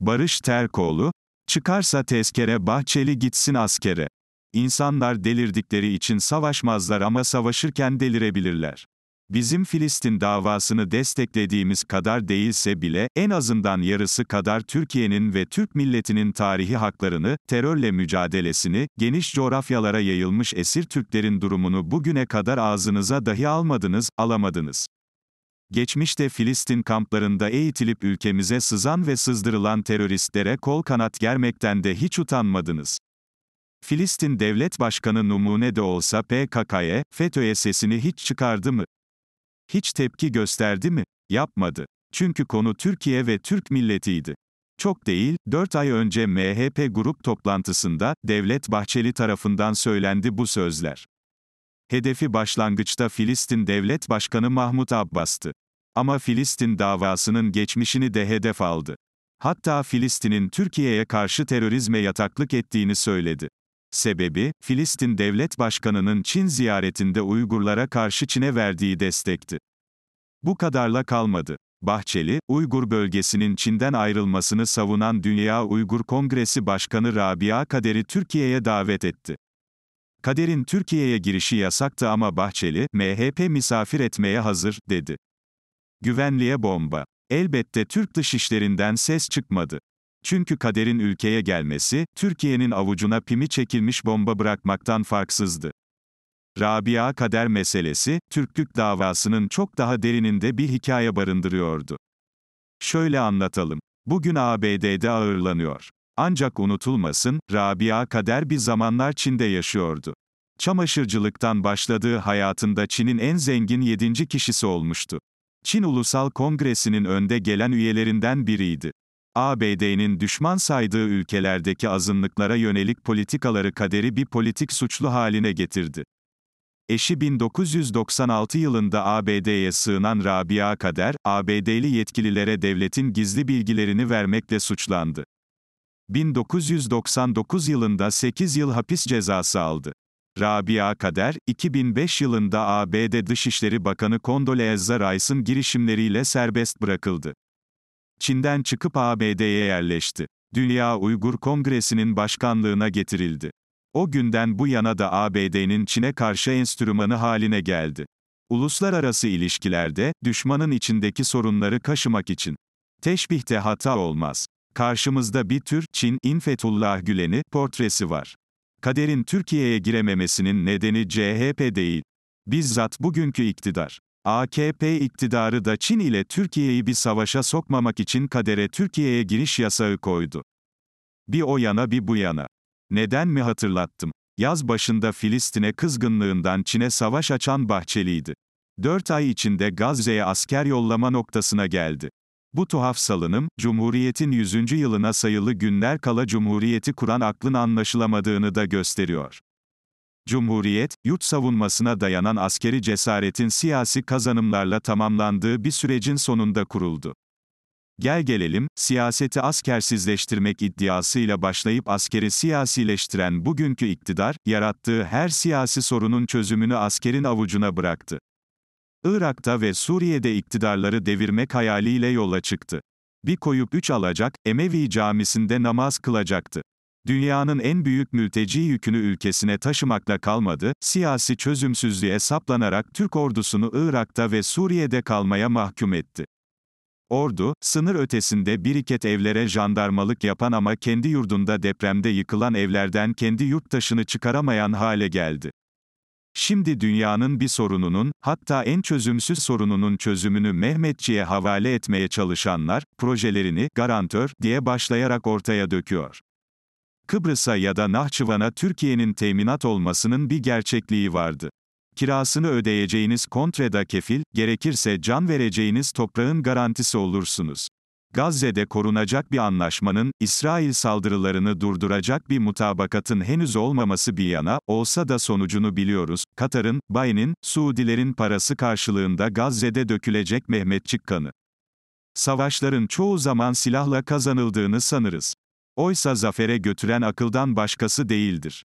Barış Terkoğlu, çıkarsa tezkere Bahçeli gitsin askere. İnsanlar delirdikleri için savaşmazlar ama savaşırken delirebilirler. Bizim Filistin davasını desteklediğimiz kadar değilse bile, en azından yarısı kadar Türkiye'nin ve Türk milletinin tarihi haklarını, terörle mücadelesini, geniş coğrafyalara yayılmış esir Türklerin durumunu bugüne kadar ağzınıza dahi almadınız, alamadınız. Geçmişte Filistin kamplarında eğitilip ülkemize sızan ve sızdırılan teröristlere kol kanat germekten de hiç utanmadınız. Filistin Devlet Başkanı numune de olsa PKK'ye, FETÖ'ye sesini hiç çıkardı mı? Hiç tepki gösterdi mi? Yapmadı. Çünkü konu Türkiye ve Türk milletiydi. Çok değil, 4 ay önce MHP grup toplantısında Devlet Bahçeli tarafından söylendi bu sözler. Hedefi başlangıçta Filistin Devlet Başkanı Mahmut Abbas'tı. Ama Filistin davasının geçmişini de hedef aldı. Hatta Filistin'in Türkiye'ye karşı terörizme yataklık ettiğini söyledi. Sebebi, Filistin Devlet Başkanı'nın Çin ziyaretinde Uygurlara karşı Çin'e verdiği destekti. Bu kadarla kalmadı. Bahçeli, Uygur bölgesinin Çin'den ayrılmasını savunan Dünya Uygur Kongresi Başkanı Rabia Kader'i Türkiye'ye davet etti. Kader'in Türkiye'ye girişi yasaktı ama Bahçeli, MHP misafir etmeye hazır, dedi. Güvenliğe bomba. Elbette Türk dışişlerinden ses çıkmadı. Çünkü kaderin ülkeye gelmesi, Türkiye'nin avucuna pimi çekilmiş bomba bırakmaktan farksızdı. Rabia kader meselesi, Türklük davasının çok daha derininde bir hikaye barındırıyordu. Şöyle anlatalım. Bugün ABD'de ağırlanıyor. Ancak unutulmasın, Rabia Kader bir zamanlar Çin'de yaşıyordu. Çamaşırcılıktan başladığı hayatında Çin'in en zengin yedinci kişisi olmuştu. Çin Ulusal Kongresi'nin önde gelen üyelerinden biriydi. ABD'nin düşman saydığı ülkelerdeki azınlıklara yönelik politikaları kaderi bir politik suçlu haline getirdi. Eşi 1996 yılında ABD'ye sığınan Rabia Kader, ABD'li yetkililere devletin gizli bilgilerini vermekle suçlandı. 1999 yılında 8 yıl hapis cezası aldı. Rabia Kader, 2005 yılında ABD Dışişleri Bakanı Condoleezza Rice'ın girişimleriyle serbest bırakıldı. Çin'den çıkıp ABD'ye yerleşti. Dünya Uygur Kongresi'nin başkanlığına getirildi. O günden bu yana da ABD'nin Çin'e karşı enstrümanı haline geldi. Uluslararası ilişkilerde, düşmanın içindeki sorunları kaşımak için. Teşbihte hata olmaz. Karşımızda bir tür Çin İnfetullah Gülen'i portresi var. Kaderin Türkiye'ye girememesinin nedeni CHP değil. Bizzat bugünkü iktidar. AKP iktidarı da Çin ile Türkiye'yi bir savaşa sokmamak için kadere Türkiye'ye giriş yasağı koydu. Bir o yana bir bu yana. Neden mi hatırlattım? Yaz başında Filistin'e kızgınlığından Çin'e savaş açan Bahçeli'ydi. 4 ay içinde Gazze'ye asker yollama noktasına geldi. Bu tuhaf salınım, Cumhuriyet'in 100. yılına sayılı günler kala Cumhuriyet'i kuran aklın anlaşılamadığını da gösteriyor. Cumhuriyet, yurt savunmasına dayanan askeri cesaretin siyasi kazanımlarla tamamlandığı bir sürecin sonunda kuruldu. Gel gelelim, siyaseti askersizleştirmek iddiasıyla başlayıp askeri siyasileştiren bugünkü iktidar, yarattığı her siyasi sorunun çözümünü askerin avucuna bıraktı. Irak'ta ve Suriye'de iktidarları devirmek hayaliyle yola çıktı. Bir koyup üç alacak, Emevi camisinde namaz kılacaktı. Dünyanın en büyük mülteci yükünü ülkesine taşımakla kalmadı, siyasi çözümsüzlüğe saplanarak Türk ordusunu Irak'ta ve Suriye'de kalmaya mahkum etti. Ordu, sınır ötesinde biriket evlere jandarmalık yapan ama kendi yurdunda depremde yıkılan evlerden kendi yurttaşını çıkaramayan hale geldi. Şimdi dünyanın bir sorununun, hatta en çözümsüz sorununun çözümünü Mehmetçi'ye havale etmeye çalışanlar, projelerini garantör diye başlayarak ortaya döküyor. Kıbrıs'a ya da Nahçıvan'a Türkiye'nin teminat olmasının bir gerçekliği vardı. Kirasını ödeyeceğiniz kontrada kefil, gerekirse can vereceğiniz toprağın garantisi olursunuz. Gazze'de korunacak bir anlaşmanın, İsrail saldırılarını durduracak bir mutabakatın henüz olmaması bir yana, olsa da sonucunu biliyoruz, Katar'ın, Bayin'in, Suudilerin parası karşılığında Gazze'de dökülecek Mehmetçik kanı. Savaşların çoğu zaman silahla kazanıldığını sanırız. Oysa zafere götüren akıldan başkası değildir.